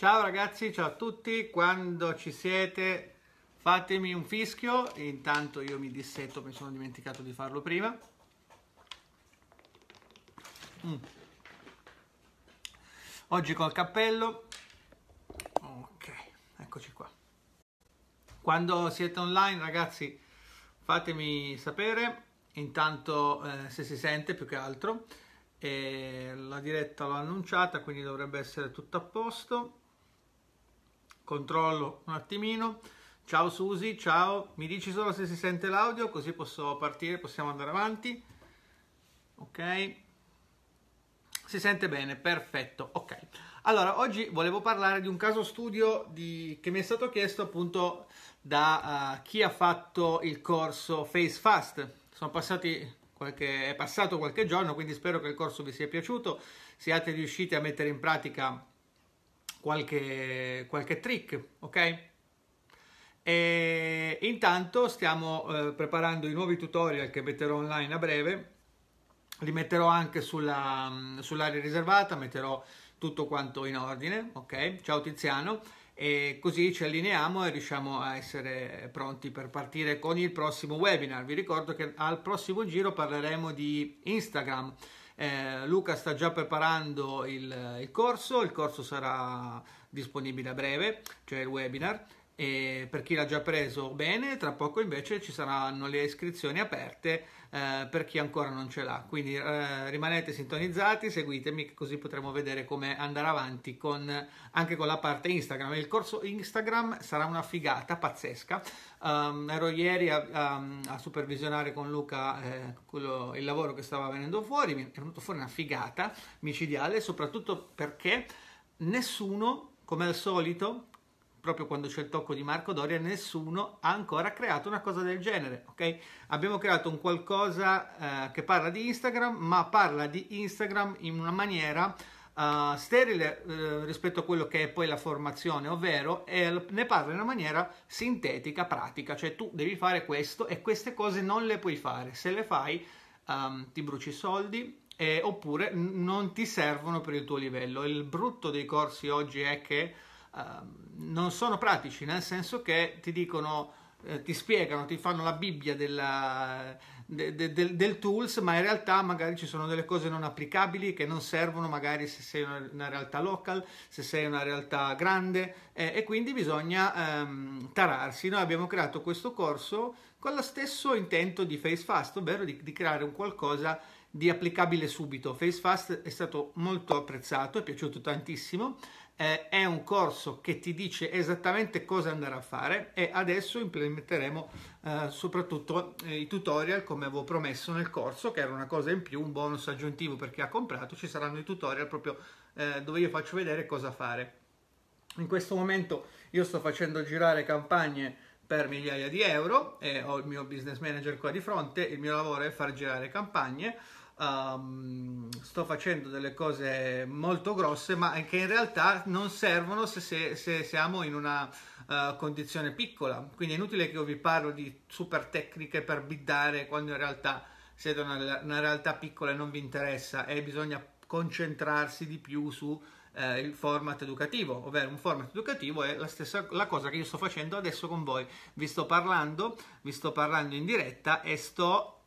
Ciao ragazzi, ciao a tutti, quando ci siete fatemi un fischio, intanto io mi dissetto, mi sono dimenticato di farlo prima. Mm. Oggi col cappello, ok, eccoci qua. Quando siete online ragazzi fatemi sapere, intanto eh, se si sente più che altro, eh, la diretta l'ho annunciata quindi dovrebbe essere tutto a posto controllo un attimino. Ciao Susi, ciao, mi dici solo se si sente l'audio così posso partire, possiamo andare avanti. Ok, si sente bene, perfetto, ok. Allora, oggi volevo parlare di un caso studio di, che mi è stato chiesto appunto da uh, chi ha fatto il corso Face Fast. Sono passati qualche, è passato qualche giorno, quindi spero che il corso vi sia piaciuto, siate riusciti a mettere in pratica qualche, qualche trick, ok? E intanto stiamo eh, preparando i nuovi tutorial che metterò online a breve, li metterò anche sulla, mm, sull'area riservata, metterò tutto quanto in ordine, ok? Ciao Tiziano, e così ci allineiamo e riusciamo a essere pronti per partire con il prossimo webinar. Vi ricordo che al prossimo giro parleremo di Instagram eh, Luca sta già preparando il, il corso, il corso sarà disponibile a breve, cioè il webinar. E per chi l'ha già preso bene, tra poco invece ci saranno le iscrizioni aperte eh, per chi ancora non ce l'ha. Quindi eh, rimanete sintonizzati, seguitemi così potremo vedere come andare avanti con, anche con la parte Instagram. Il corso Instagram sarà una figata pazzesca. Um, ero ieri a, a, a, supervisionare con Luca eh, quello, il lavoro che stava venendo fuori, mi è venuto fuori una figata micidiale, soprattutto perché nessuno, come al solito, proprio quando c'è il tocco di Marco Doria, nessuno ha ancora creato una cosa del genere, ok? Abbiamo creato un qualcosa eh, che parla di Instagram, ma parla di Instagram in una maniera eh, sterile eh, rispetto a quello che è poi la formazione, ovvero ne parla in una maniera sintetica, pratica, cioè tu devi fare questo e queste cose non le puoi fare, se le fai ehm, ti bruci i soldi, eh, oppure non ti servono per il tuo livello. Il brutto dei corsi oggi è che Ehm, non sono pratici, nel senso che ti dicono, eh, ti spiegano, ti fanno la Bibbia della, de, de, del, del tools, ma in realtà magari ci sono delle cose non applicabili che non servono magari se sei una realtà local, se sei una realtà grande eh, e quindi bisogna ehm, tararsi. Noi abbiamo creato questo corso con lo stesso intento di Face Fast, ovvero di, di creare un qualcosa di applicabile subito. Face Fast è stato molto apprezzato, è piaciuto tantissimo eh, è un corso che ti dice esattamente cosa andare a fare e adesso implementeremo eh, soprattutto eh, i tutorial come avevo promesso nel corso che era una cosa in più, un bonus aggiuntivo per chi ha comprato, ci saranno i tutorial proprio eh, dove io faccio vedere cosa fare. In questo momento io sto facendo girare campagne per migliaia di euro e ho il mio business manager qua di fronte, il mio lavoro è far girare campagne um, sto facendo delle cose molto grosse ma che in realtà non servono se, se, se siamo in una uh, condizione piccola quindi è inutile che io vi parlo di super tecniche per biddare quando in realtà siete una, una realtà piccola e non vi interessa e bisogna concentrarsi di più su eh, il format educativo, ovvero un format educativo è la stessa la cosa che io sto facendo adesso con voi. Vi sto parlando, vi sto parlando in diretta e sto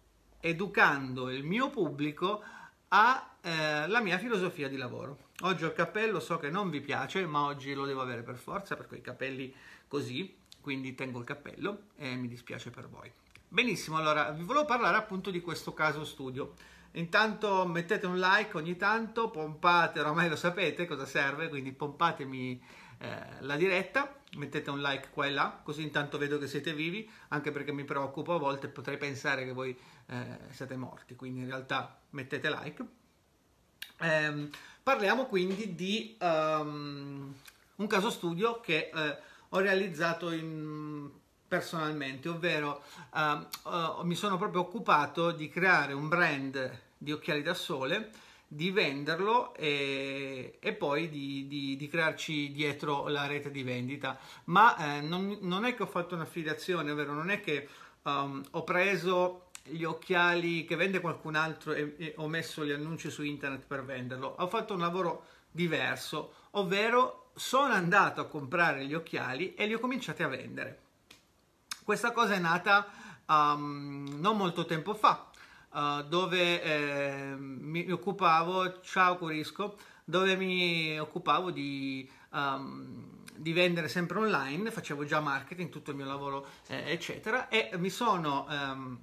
educando il mio pubblico alla eh, mia filosofia di lavoro. Oggi ho il cappello, so che non vi piace, ma oggi lo devo avere per forza perché ho i capelli così, quindi tengo il cappello e mi dispiace per voi. Benissimo, allora vi volevo parlare appunto di questo caso studio. Intanto mettete un like ogni tanto, pompate, ormai lo sapete cosa serve, quindi pompatemi eh, la diretta mettete un like qua e là, così intanto vedo che siete vivi, anche perché mi preoccupo a volte, potrei pensare che voi eh, siete morti, quindi in realtà mettete like. Eh, parliamo quindi di um, un caso studio che eh, ho realizzato in, personalmente, ovvero ehm, eh, mi sono proprio occupato di creare un brand di occhiali da sole di venderlo e, e poi di, di, di, crearci dietro la rete di vendita. Ma eh, non, non, è che ho fatto un'affiliazione, ovvero non è che um, ho preso gli occhiali che vende qualcun altro e, e, ho messo gli annunci su internet per venderlo. Ho fatto un lavoro diverso, ovvero sono andato a comprare gli occhiali e li ho cominciati a vendere. Questa cosa è nata um, non molto tempo fa, uh, dove eh, mi occupavo, ciao Corisco, dove mi occupavo di, um, di, vendere sempre online, facevo già marketing, tutto il mio lavoro, eh, eccetera, e mi sono um,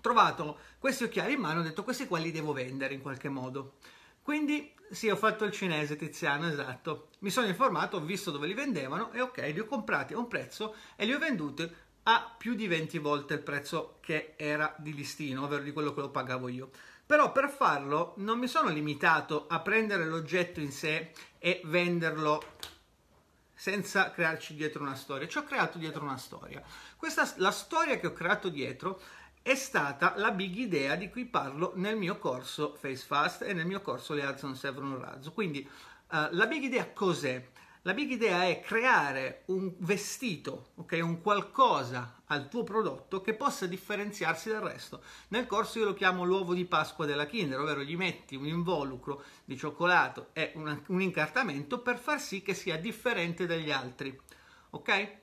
trovato questi occhiali in mano, e ho detto questi qua li devo vendere in qualche modo. Quindi sì, ho fatto il cinese Tiziano, esatto. Mi sono informato, ho visto dove li vendevano e ok, li ho comprati a un prezzo e li ho venduti a più di 20 volte il prezzo che era di listino, ovvero di quello che lo pagavo io. Però per farlo non mi sono limitato a prendere l'oggetto in sé e venderlo senza crearci dietro una storia. Ci ho creato dietro una storia. Questa, la storia che ho creato dietro è stata la big idea di cui parlo nel mio corso Face Fast e nel mio corso Le Ads on Severon Razzo. Quindi uh, la big idea cos'è? La big idea è creare un vestito, okay? un qualcosa al tuo prodotto che possa differenziarsi dal resto. Nel corso io lo chiamo l'uovo di Pasqua della Kinder, ovvero gli metti un involucro di cioccolato e un, un incartamento per far sì che sia differente dagli altri. Ok?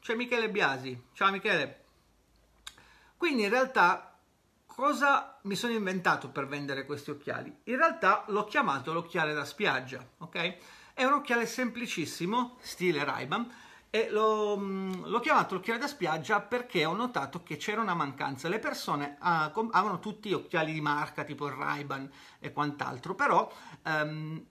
C'è Michele Biasi. Ciao Michele. Quindi in realtà cosa mi sono inventato per vendere questi occhiali? In realtà l'ho chiamato l'occhiale da spiaggia, ok? È un occhiale semplicissimo, stile ray e l'ho, mm, l'ho chiamato occhiale da spiaggia perché ho notato che c'era una mancanza. Le persone ah, avevano tutti occhiali di marca, tipo il ray e quant'altro, però ehm,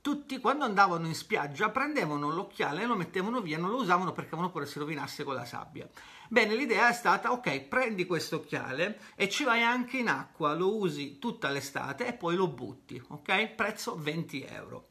tutti quando andavano in spiaggia prendevano l'occhiale, lo mettevano via, non lo usavano perché avevano paura si rovinasse con la sabbia. Bene, l'idea è stata, ok, prendi questo occhiale e ci vai anche in acqua, lo usi tutta l'estate e poi lo butti, ok? Prezzo 20 euro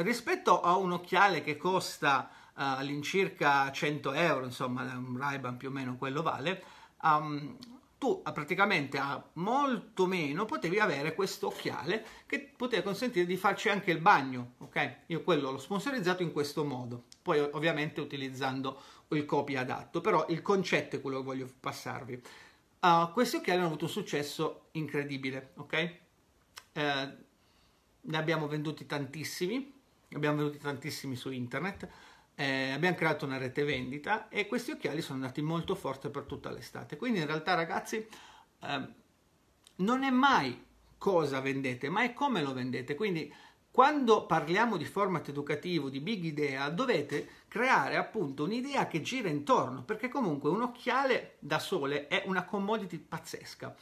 rispetto a un occhiale che costa uh, all'incirca 100 euro, insomma un Ray-Ban più o meno quello vale, um, tu eh, praticamente a molto meno potevi avere questo occhiale che poteva consentire di farci anche il bagno, ok? Io quello l'ho sponsorizzato in questo modo, poi ovviamente utilizzando il copy adatto, però il concetto è quello che voglio passarvi. Uh, questi occhiali hanno avuto un successo incredibile, ok? Eh, ne abbiamo venduti tantissimi, abbiamo venduti tantissimi su internet, eh, abbiamo creato una rete vendita e questi occhiali sono andati molto forte per tutta l'estate. Quindi in realtà ragazzi eh, non è mai cosa vendete, ma è come lo vendete. Quindi quando parliamo di format educativo, di big idea, dovete creare appunto un'idea che gira intorno, perché comunque un occhiale da sole è una commodity pazzesca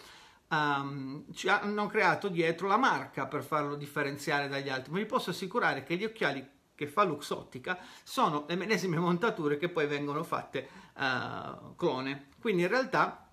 um, ci hanno creato dietro la marca per farlo differenziare dagli altri, ma vi posso assicurare che gli occhiali che fa Luxottica sono le medesime montature che poi vengono fatte uh, clone. Quindi in realtà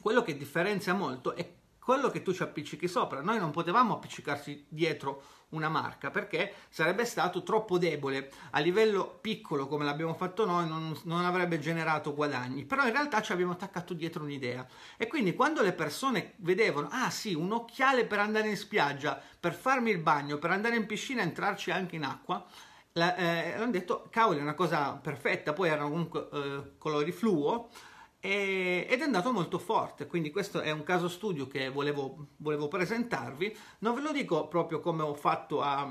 quello che differenzia molto è quello che tu ci appiccichi sopra. Noi non potevamo appiccicarci dietro una marca perché sarebbe stato troppo debole a livello piccolo come l'abbiamo fatto noi non, non avrebbe generato guadagni però in realtà ci abbiamo attaccato dietro un'idea e quindi quando le persone vedevano ah sì un occhiale per andare in spiaggia per farmi il bagno per andare in piscina e entrarci anche in acqua eh, hanno detto cavoli è una cosa perfetta poi erano comunque eh, colori fluo ed è andato molto forte, quindi questo è un caso studio che volevo, volevo presentarvi, non ve lo dico proprio come ho fatto a,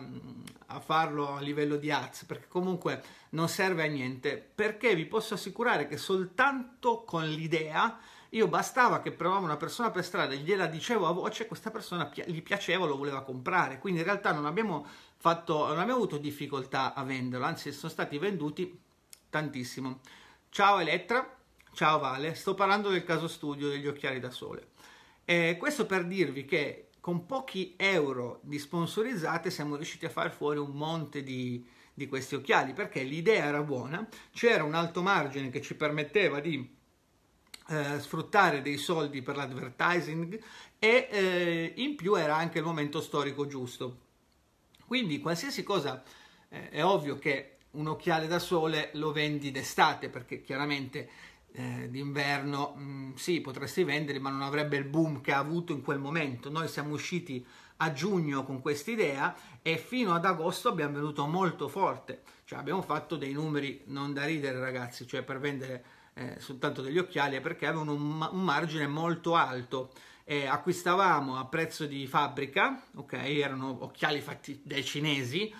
a farlo a livello di ads, perché comunque non serve a niente, perché vi posso assicurare che soltanto con l'idea io bastava che provavo una persona per strada e gliela dicevo a voce, questa persona gli piaceva, lo voleva comprare. Quindi in realtà non abbiamo, fatto, non abbiamo avuto difficoltà a venderlo, anzi sono stati venduti tantissimo. Ciao Elettra. Ciao Vale, sto parlando del caso studio degli occhiali da sole. Eh, questo per dirvi che con pochi euro di sponsorizzate siamo riusciti a far fuori un monte di, di questi occhiali perché l'idea era buona, c'era un alto margine che ci permetteva di eh, sfruttare dei soldi per l'advertising e eh, in più era anche il momento storico giusto. Quindi qualsiasi cosa eh, è ovvio che un occhiale da sole lo vendi d'estate perché chiaramente eh, d'inverno, mh, mm, sì, potresti vendere, ma non avrebbe il boom che ha avuto in quel momento. Noi siamo usciti a giugno con quest'idea e fino ad agosto abbiamo venduto molto forte, cioè abbiamo fatto dei numeri non da ridere ragazzi, cioè per vendere eh, soltanto degli occhiali perché avevano un, ma- un margine molto alto. Eh, acquistavamo a prezzo di fabbrica, ok, erano occhiali fatti dai cinesi,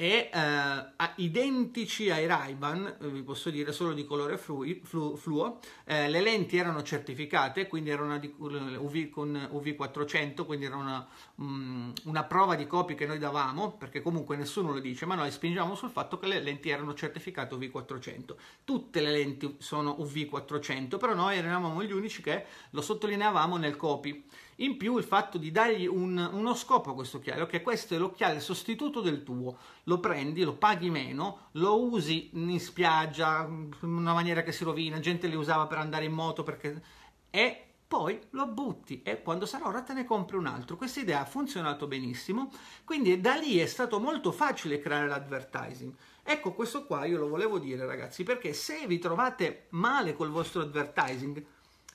e eh, identici ai Ray-Ban, eh, vi posso dire solo di colore flu, flu, fluo, eh, le lenti erano certificate, quindi erano di, UV eh, con UV400, quindi era una, um, una prova di copie che noi davamo, perché comunque nessuno lo dice, ma noi spingiamo sul fatto che le lenti erano certificate UV400. Tutte le lenti sono UV400, però noi eravamo gli unici che lo sottolineavamo nel copy. In più il fatto di dargli un, uno scopo a questo occhiale, ok, questo è l'occhiale sostituto del tuo, lo prendi, lo paghi meno, lo usi in spiaggia in una maniera che si rovina, gente li usava per andare in moto perché... e poi lo butti e quando sarà ora te ne compri un altro. Questa idea ha funzionato benissimo, quindi da lì è stato molto facile creare l'advertising. Ecco questo qua io lo volevo dire ragazzi, perché se vi trovate male col vostro advertising,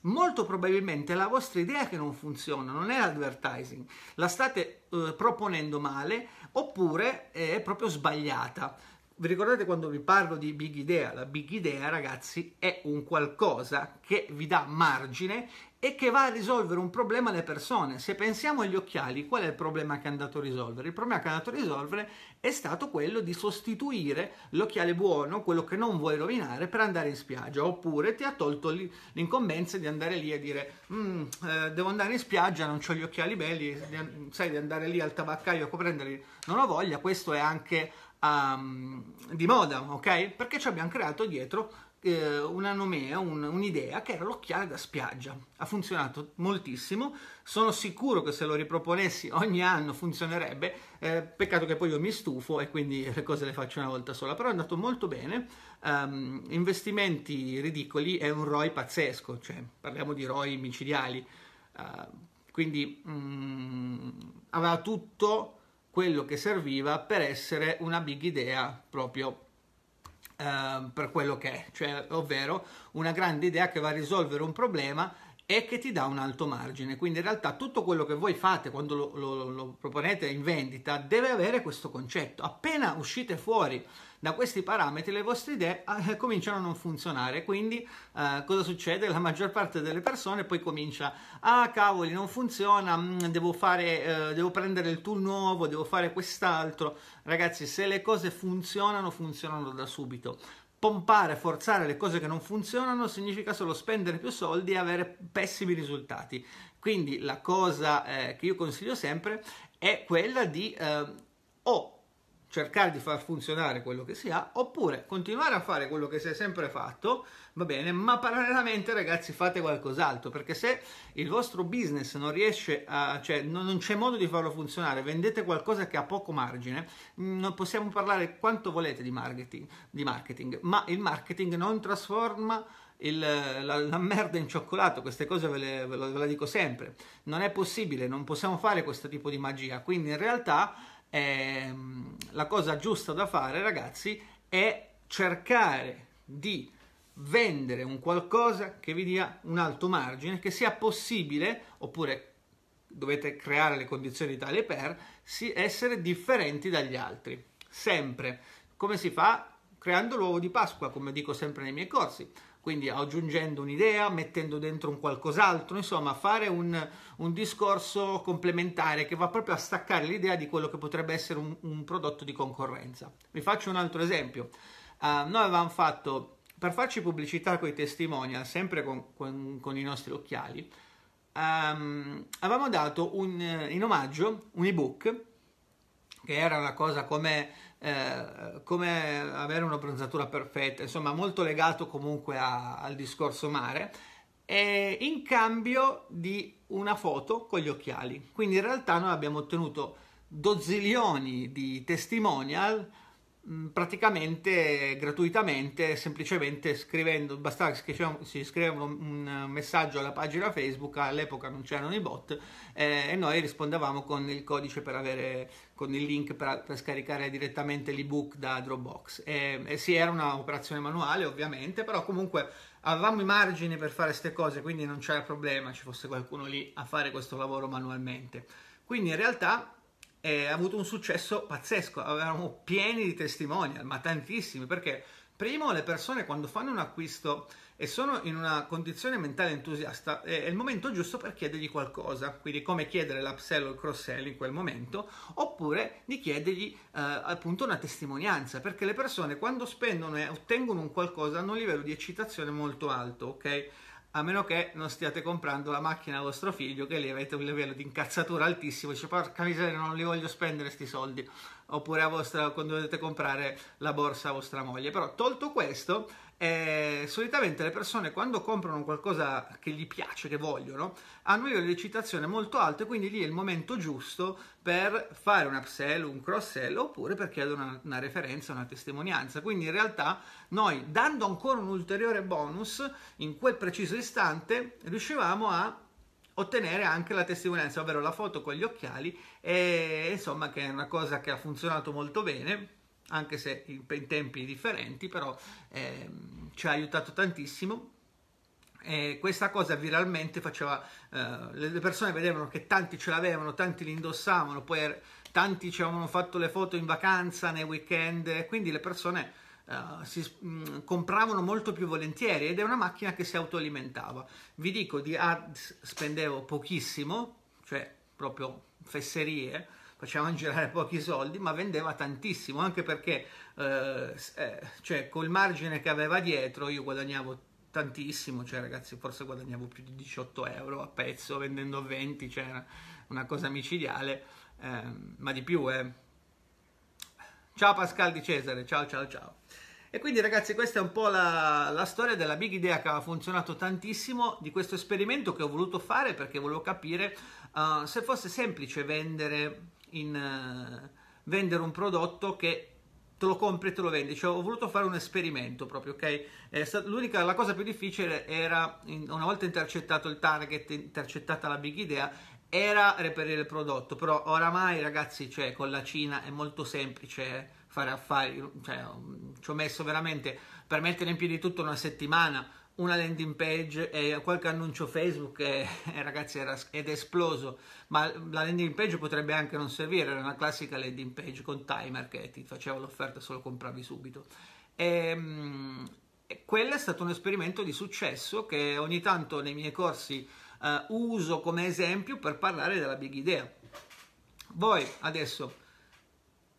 molto probabilmente è la vostra idea che non funziona, non è l'advertising, la state eh, proponendo male oppure è proprio sbagliata. Vi ricordate quando vi parlo di big idea? La big idea, ragazzi, è un qualcosa che vi dà margine e che va a risolvere un problema alle persone. Se pensiamo agli occhiali, qual è il problema che è andato a risolvere? Il problema che è andato a risolvere è stato quello di sostituire l'occhiale buono, quello che non vuoi rovinare, per andare in spiaggia, oppure ti ha tolto l'incombenza di andare lì e dire mm, eh, devo andare in spiaggia, non ho gli occhiali belli, sai di andare lì al tabaccaio a prenderli, non ho voglia, questo è anche um, di moda, ok? Perché ci abbiamo creato dietro eh, una nomea, un, un'idea che era l'occhiale da spiaggia. Ha funzionato moltissimo, sono sicuro che se lo riproponessi ogni anno funzionerebbe, eh, peccato che poi io mi stufo e quindi le cose le faccio una volta sola, però è andato molto bene, um, investimenti ridicoli e un ROI pazzesco, cioè parliamo di ROI micidiali, uh, quindi mm, aveva tutto quello che serviva per essere una big idea proprio Ehm, per quello che è, cioè, ovvero una grande idea che va a risolvere un problema e che ti dà un alto margine. Quindi in realtà tutto quello che voi fate quando lo, lo, lo proponete in vendita deve avere questo concetto. Appena uscite fuori da questi parametri le vostre idee eh, cominciano a non funzionare. Quindi eh, cosa succede? La maggior parte delle persone poi comincia, ah cavoli non funziona, mm, devo, fare, eh, devo prendere il tool nuovo, devo fare quest'altro. Ragazzi se le cose funzionano, funzionano da subito pompare, forzare le cose che non funzionano significa solo spendere più soldi e avere pessimi risultati. Quindi la cosa eh, che io consiglio sempre è quella di eh, o cercare di far funzionare quello che si ha, oppure continuare a fare quello che si è sempre fatto, va bene, ma parallelamente ragazzi fate qualcos'altro, perché se il vostro business non riesce a, cioè non, non c'è modo di farlo funzionare, vendete qualcosa che ha poco margine, mm, non possiamo parlare quanto volete di marketing, di marketing ma il marketing non trasforma il, la, la, merda in cioccolato, queste cose ve, le, ve, lo, ve la dico sempre, non è possibile, non possiamo fare questo tipo di magia, quindi in realtà eh, la cosa giusta da fare, ragazzi, è cercare di vendere un qualcosa che vi dia un alto margine, che sia possibile, oppure dovete creare le condizioni tali per essere differenti dagli altri. Sempre. Come si fa? Creando l'uovo di Pasqua, come dico sempre nei miei corsi quindi aggiungendo un'idea, mettendo dentro un qualcos'altro, insomma fare un, un, discorso complementare che va proprio a staccare l'idea di quello che potrebbe essere un, un prodotto di concorrenza. Vi faccio un altro esempio, uh, noi avevamo fatto, per farci pubblicità con i testimonial, sempre con, con, con i nostri occhiali, um, avevamo dato un, eh, in omaggio un ebook che era una cosa come eh, come avere una bronzatura perfetta, insomma molto legato comunque a, al discorso mare, e in cambio di una foto con gli occhiali. Quindi in realtà noi abbiamo ottenuto dozzilioni di testimonial Mm, praticamente gratuitamente, semplicemente scrivendo, bastava che si scriveva un messaggio alla pagina Facebook, all'epoca non c'erano i bot, eh, e noi rispondevamo con il codice per avere, con il link per, per scaricare direttamente l'ebook da Dropbox. E, e sì, era un'operazione manuale ovviamente, però comunque avevamo i margini per fare queste cose, quindi non c'era problema ci fosse qualcuno lì a fare questo lavoro manualmente. Quindi in realtà eh, ha avuto un successo pazzesco, avevamo pieni di testimonial, ma tantissimi, perché primo le persone quando fanno un acquisto e sono in una condizione mentale entusiasta è il momento giusto per chiedergli qualcosa, quindi come chiedere l'upsell o il cross sell in quel momento, oppure di chiedergli eh, appunto una testimonianza, perché le persone quando spendono e ottengono un qualcosa hanno un livello di eccitazione molto alto, ok? a meno che non stiate comprando la macchina a vostro figlio che lì avete un livello di incazzatura altissimo dice porca miseria non li voglio spendere questi soldi oppure vostra, quando dovete comprare la borsa a vostra moglie però tolto questo eh, solitamente le persone quando comprano qualcosa che gli piace, che vogliono, hanno un livello di eccitazione molto alto e quindi lì è il momento giusto per fare un upsell, un cross-sell oppure per chiedere una, una referenza, una testimonianza. Quindi in realtà noi dando ancora un ulteriore bonus in quel preciso istante riuscivamo a ottenere anche la testimonianza, ovvero la foto con gli occhiali e insomma che è una cosa che ha funzionato molto bene anche se in tempi differenti, però eh, ci ha aiutato tantissimo. E questa cosa viralmente faceva, eh, le persone vedevano che tanti ce l'avevano, tanti li indossavano, poi er, tanti ci avevano fatto le foto in vacanza, nei weekend, quindi le persone Uh, si mh, mm, compravano molto più volentieri ed è una macchina che si autoalimentava. Vi dico, di ads spendevo pochissimo, cioè proprio fesserie, facevano girare pochi soldi, ma vendeva tantissimo, anche perché eh, eh, cioè, col margine che aveva dietro io guadagnavo tantissimo, cioè ragazzi forse guadagnavo più di 18 euro a pezzo vendendo a 20, cioè era una cosa micidiale, eh, ma di più eh. Ciao Pascal di Cesare, ciao ciao ciao. E quindi ragazzi questa è un po' la, la, storia della big idea che ha funzionato tantissimo di questo esperimento che ho voluto fare perché volevo capire uh, se fosse semplice vendere in uh, vendere un prodotto che te lo compri e te lo vendi. Cioè, ho voluto fare un esperimento proprio, ok? l'unica, la cosa più difficile era, in, una volta intercettato il target, intercettata la big idea, era reperire il prodotto, però oramai ragazzi, cioè, con la Cina è molto semplice fare affari, cioè, ci ho messo veramente per mettere in piedi tutto una settimana, una landing page e qualche annuncio Facebook e, e ragazzi era, ed è esploso ma la landing page potrebbe anche non servire era una classica landing page con timer che ti faceva l'offerta se lo compravi subito ehm, e, e quello è stato un esperimento di successo che ogni tanto nei miei corsi eh, uso come esempio per parlare della big idea voi adesso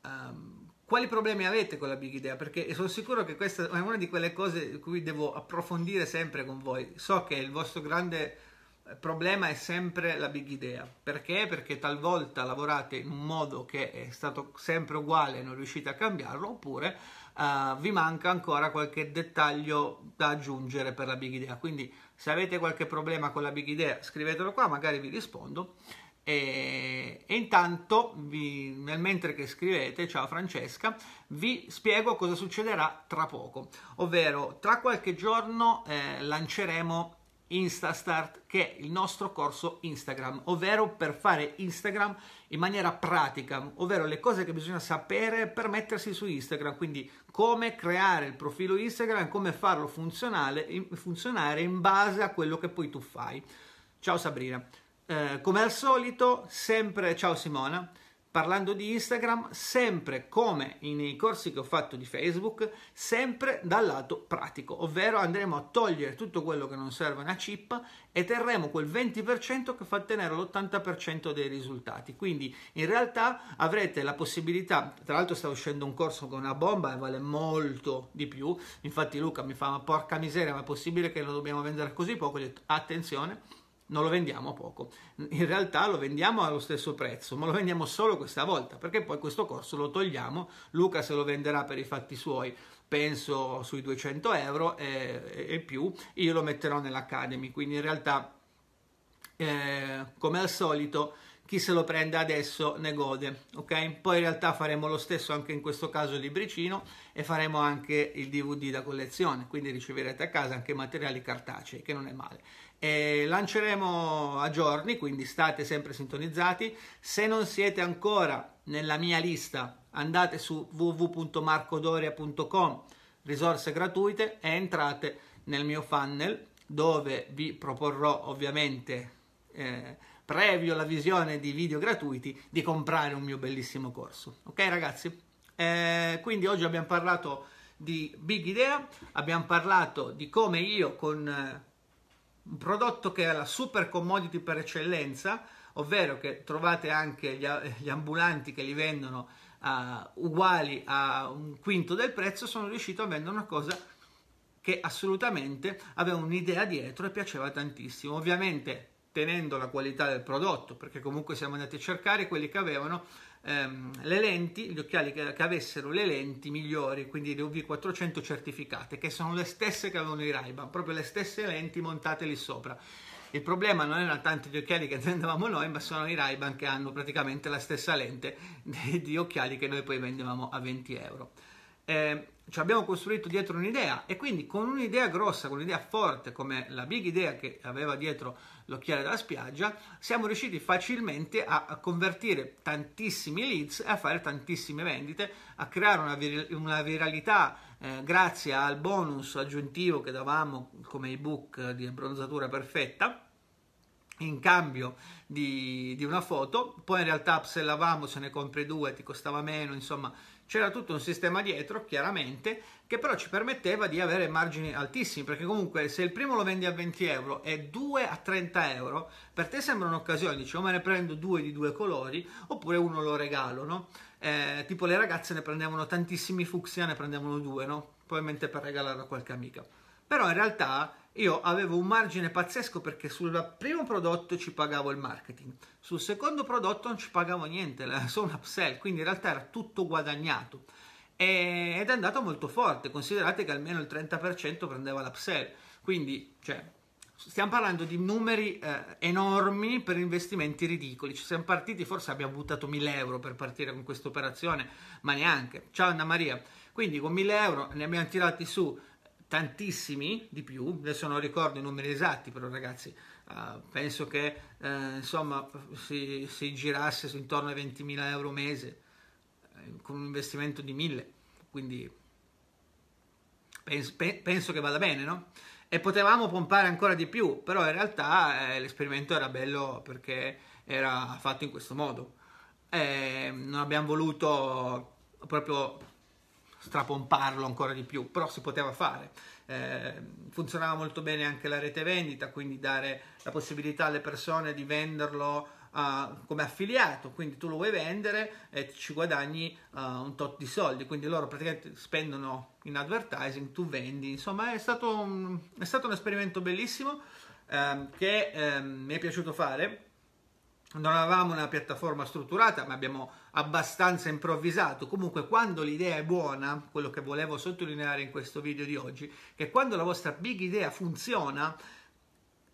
um, quali problemi avete con la big idea? Perché sono sicuro che questa è una di quelle cose cui devo approfondire sempre con voi. So che il vostro grande eh, problema è sempre la big idea. Perché? Perché talvolta lavorate in un modo che è stato sempre uguale e non riuscite a cambiarlo, oppure uh, vi manca ancora qualche dettaglio da aggiungere per la big idea. Quindi se avete qualche problema con la big idea, scrivetelo qua, magari vi rispondo. E, e, intanto, vi, nel mentre che scrivete, ciao Francesca, vi spiego cosa succederà tra poco, ovvero tra qualche giorno eh, lanceremo Instastart, che è il nostro corso Instagram, ovvero per fare Instagram in maniera pratica, ovvero le cose che bisogna sapere per mettersi su Instagram, quindi come creare il profilo Instagram, come farlo funzionare in base a quello che poi tu fai. Ciao Sabrina eh, come al solito, sempre ciao Simona, parlando di Instagram, sempre come nei corsi che ho fatto di Facebook, sempre dal lato pratico, ovvero andremo a togliere tutto quello che non serve una chip e terremo quel 20% che fa tenere l'80% dei risultati. Quindi in realtà avrete la possibilità, tra l'altro sta uscendo un corso con una bomba e vale molto di più, infatti Luca mi fa ma porca miseria, ma è possibile che lo dobbiamo vendere così poco? Ho detto attenzione non lo vendiamo a poco. In realtà lo vendiamo allo stesso prezzo, ma lo vendiamo solo questa volta, perché poi questo corso lo togliamo, Luca se lo venderà per i fatti suoi, penso sui 200 euro e, e più, io lo metterò nell'Academy, quindi in realtà, eh, come al solito, chi se lo prende adesso ne gode, ok? Poi in realtà faremo lo stesso anche in questo caso il libricino e faremo anche il DVD da collezione, quindi riceverete a casa anche materiali cartacei, che non è male. E lanceremo a giorni, quindi state sempre sintonizzati. Se non siete ancora nella mia lista, andate su www.marcodoria.com, risorse gratuite, e entrate nel mio funnel dove vi proporrò ovviamente eh, previo la visione di video gratuiti di comprare un mio bellissimo corso. Ok ragazzi? Eh, quindi oggi abbiamo parlato di Big Idea, abbiamo parlato di come io con... Eh, un prodotto che è la super commodity per eccellenza, ovvero che trovate anche gli, gli ambulanti che li vendono uh, uguali a un quinto del prezzo, sono riuscito a vendere una cosa che assolutamente aveva un'idea dietro e piaceva tantissimo. Ovviamente tenendo la qualità del prodotto, perché comunque siamo andati a cercare quelli che avevano ehm, le lenti, gli occhiali che, che, avessero le lenti migliori, quindi le UV400 certificate, che sono le stesse che avevano i Raiban, proprio le stesse lenti montate lì sopra. Il problema non era tanto gli occhiali che vendevamo noi, ma sono i Raiban che hanno praticamente la stessa lente di, di occhiali che noi poi vendevamo a 20 euro eh, ci abbiamo costruito dietro un'idea e quindi con un'idea grossa, con un'idea forte come la big idea che aveva dietro l'occhiale della spiaggia, siamo riusciti facilmente a convertire tantissimi leads e a fare tantissime vendite, a creare una, vir- una viralità eh, grazie al bonus aggiuntivo che davamo come ebook di abbronzatura perfetta in cambio di, di una foto, poi in realtà se lavamo se ne compri due ti costava meno, insomma c'era tutto un sistema dietro, chiaramente, che però ci permetteva di avere margini altissimi, perché comunque se il primo lo vendi a 20 euro e due a 30 euro, per te sembra un'occasione, dici o oh, me ne prendo due di due colori, oppure uno lo regalo, no? Eh, tipo le ragazze ne prendevano tantissimi fucsia, ne prendevano due, no? Probabilmente per regalare a qualche amica però in realtà io avevo un margine pazzesco perché sul primo prodotto ci pagavo il marketing, sul secondo prodotto non ci pagavo niente, era solo un upsell, quindi in realtà era tutto guadagnato ed è andato molto forte, considerate che almeno il 30% prendeva l'upsell, quindi cioè, stiamo parlando di numeri eh, enormi per investimenti ridicoli, ci siamo partiti, forse abbiamo buttato 1000 euro per partire con questa operazione, ma neanche, ciao Anna Maria, quindi con 1000 euro ne abbiamo tirati su tantissimi di più, adesso non ricordo i numeri esatti, però ragazzi uh, penso che uh, insomma si, si, girasse intorno ai 20.000 euro mese eh, con un investimento di 1.000, quindi penso, pe- penso, che vada bene, no? E potevamo pompare ancora di più, però in realtà eh, l'esperimento era bello perché era fatto in questo modo. Eh, non abbiamo voluto proprio strapomparlo ancora di più, però si poteva fare. Eh, funzionava molto bene anche la rete vendita, quindi dare la possibilità alle persone di venderlo Uh, come affiliato, quindi tu lo vuoi vendere e ci guadagni uh, un tot di soldi, quindi loro praticamente spendono in advertising, tu vendi, insomma è stato un, è stato un esperimento bellissimo uh, che ehm, mi è piaciuto fare non avevamo una piattaforma strutturata, ma abbiamo abbastanza improvvisato. Comunque, quando l'idea è buona, quello che volevo sottolineare in questo video di oggi, che quando la vostra big idea funziona,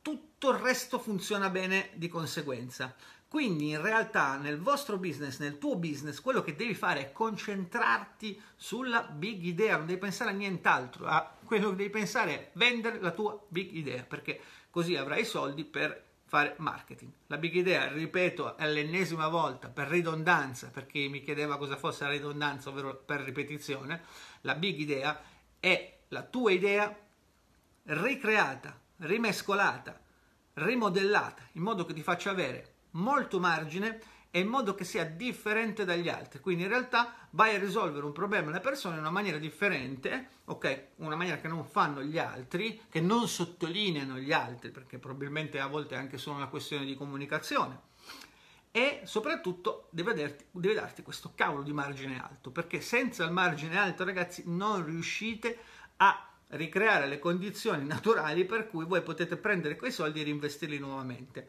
tutto il resto funziona bene di conseguenza. Quindi in realtà nel vostro business, nel tuo business, quello che devi fare è concentrarti sulla big idea, non devi pensare a nient'altro, a quello che devi pensare è vendere la tua big idea, perché così avrai i soldi per fare marketing. La big idea, ripeto all'ennesima volta, per ridondanza, per chi mi chiedeva cosa fosse la ridondanza, ovvero per ripetizione, la big idea è la tua idea ricreata, rimescolata, rimodellata, in modo che ti faccia avere molto margine e in modo che sia differente dagli altri. Quindi in realtà vai a risolvere un problema della persone in una maniera differente, ok? Una maniera che non fanno gli altri, che non sottolineano gli altri, perché probabilmente a volte è anche solo una questione di comunicazione. E soprattutto deve, aderti, deve darti questo cavolo di margine alto, perché senza il margine alto, ragazzi, non riuscite a ricreare le condizioni naturali per cui voi potete prendere quei soldi e reinvestirli nuovamente.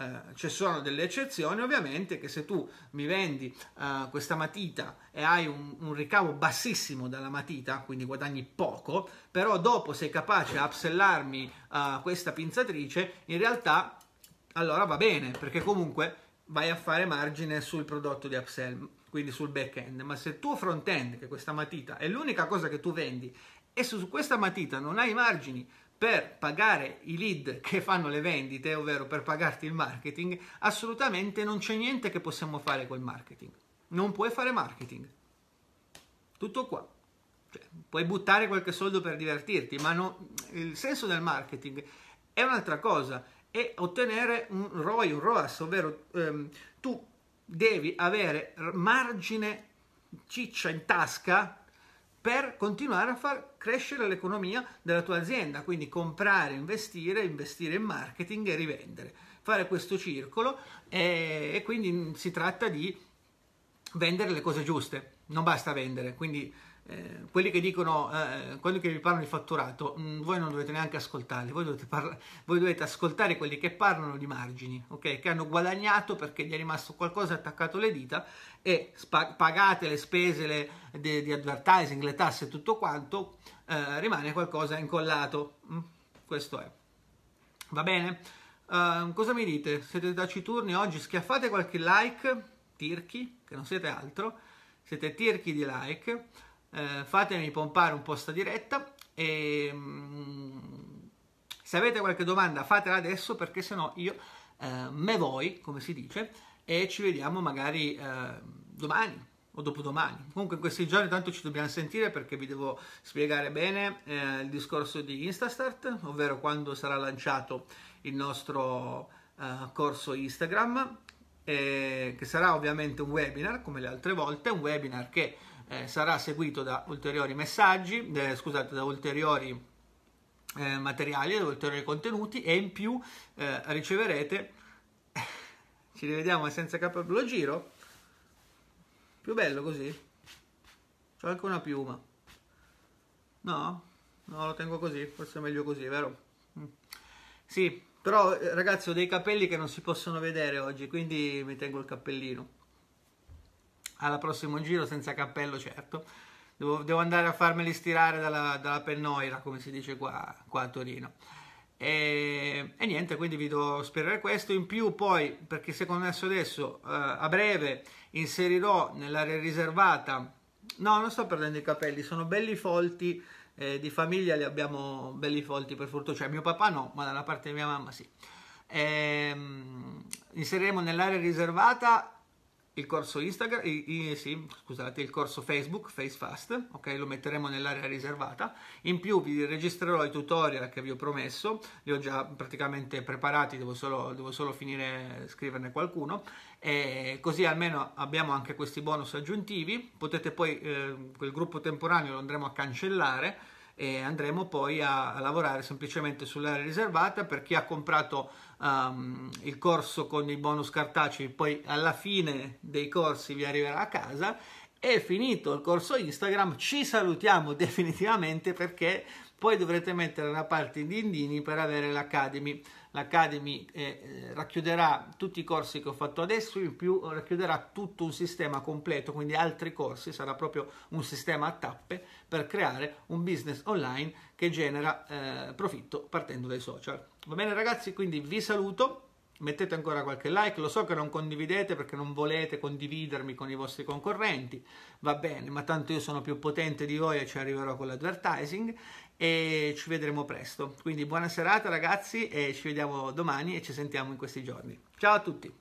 Eh, ci sono delle eccezioni ovviamente che se tu mi vendi eh, questa matita e hai un, un, ricavo bassissimo dalla matita, quindi guadagni poco, però dopo sei capace a upsellarmi eh, questa pinzatrice, in realtà allora va bene perché comunque vai a fare margine sul prodotto di upsell, quindi sul back-end, ma se il tuo front-end, che è questa matita, è l'unica cosa che tu vendi e su questa matita non hai margini per pagare i lead che fanno le vendite, ovvero per pagarti il marketing, assolutamente non c'è niente che possiamo fare col marketing. Non puoi fare marketing. Tutto qua. Cioè, puoi buttare qualche soldo per divertirti, ma no, il senso del marketing è un'altra cosa, è ottenere un ROI, un ROAS, ovvero ehm, tu devi avere margine ciccia in tasca per continuare a far crescere l'economia della tua azienda, quindi comprare, investire, investire in marketing e rivendere, fare questo circolo e, e quindi si tratta di vendere le cose giuste, non basta vendere, quindi eh, quelli che dicono, eh, quelli che vi parlano di fatturato, mh, mm, voi non dovete neanche ascoltarli, voi dovete, voi dovete ascoltare quelli che parlano di margini, okay? che hanno guadagnato perché gli è rimasto qualcosa attaccato alle dita e pagate le spese le, de- di advertising, le tasse e tutto quanto, eh, rimane qualcosa incollato. Mm, questo è. Va bene? Uh, cosa mi dite? Siete taciturni oggi? Schiaffate qualche like, tirchi, che non siete altro, siete tirchi di like eh, fatemi pompare un post diretta e ehm, se avete qualche domanda fatela adesso perché sennò io eh, me voi, come si dice, e ci vediamo magari eh, domani o dopodomani. Comunque in questi giorni tanto ci dobbiamo sentire perché vi devo spiegare bene eh, il discorso di Instastart, ovvero quando sarà lanciato il nostro eh, corso Instagram, eh, che sarà ovviamente un webinar come le altre volte, un webinar che eh, sarà seguito da ulteriori messaggi, eh, scusate, da ulteriori eh, materiali, da ulteriori contenuti e in più eh, riceverete, ci rivediamo senza capo lo giro, più bello così, c'è anche una piuma, no? No, lo tengo così, forse è meglio così, vero? Mm. Sì, però eh, ragazzi ho dei capelli che non si possono vedere oggi, quindi mi tengo il cappellino alla prossimo giro senza cappello certo devo, devo andare a farmeli stirare dalla, dalla pennoira come si dice qua, qua a Torino e, e, niente quindi vi do sperare questo in più poi perché secondo me adesso eh, a breve inserirò nell'area riservata no non sto perdendo i capelli sono belli folti eh, di famiglia li abbiamo belli folti per fortuna cioè mio papà no ma dalla parte di mia mamma sì ehm, inseriremo nell'area riservata il corso Instagram, i, i, sì, scusate, il corso Facebook, FaceFast, ok? Lo metteremo nell'area riservata. In più vi registrerò i tutorial che vi ho promesso, li ho già praticamente preparati, devo solo, devo solo finire scriverne qualcuno. E così almeno abbiamo anche questi bonus aggiuntivi. Potete poi, eh, quel gruppo temporaneo lo andremo a cancellare e andremo poi a, a lavorare semplicemente sull'area riservata per chi ha comprato um, il corso con i bonus cartacei poi alla fine dei corsi vi arriverà a casa è finito il corso Instagram ci salutiamo definitivamente perché poi dovrete mettere una parte di dindini per avere l'Academy l'Academy eh, eh, racchiuderà tutti i corsi che ho fatto adesso, in più racchiuderà tutto un sistema completo, quindi altri corsi, sarà proprio un sistema a tappe per creare un business online che genera eh, profitto partendo dai social. Va bene ragazzi, quindi vi saluto mettete ancora qualche like, lo so che non condividete perché non volete condividermi con i vostri concorrenti, va bene, ma tanto io sono più potente di voi e ci arriverò con l'advertising e ci vedremo presto. Quindi buona serata ragazzi e ci vediamo domani e ci sentiamo in questi giorni. Ciao a tutti!